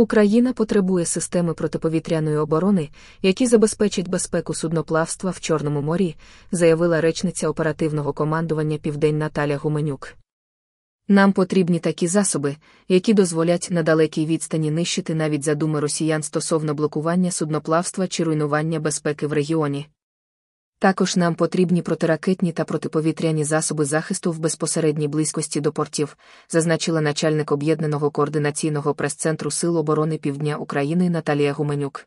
Україна потребує системи протиповітряної оборони, які забезпечать безпеку судноплавства в Чорному морі, заявила речниця оперативного командування Південь Наталя Гуменюк. Нам потрібні такі засоби, які дозволять на далекій відстані нищити навіть задуми росіян стосовно блокування судноплавства чи руйнування безпеки в регіоні. Також нам потрібні протиракетні та протиповітряні засоби захисту в безпосередній близькості до портів, зазначила начальник об'єднаного координаційного прес-центру Сил оборони Півдня України Наталія Гуменюк.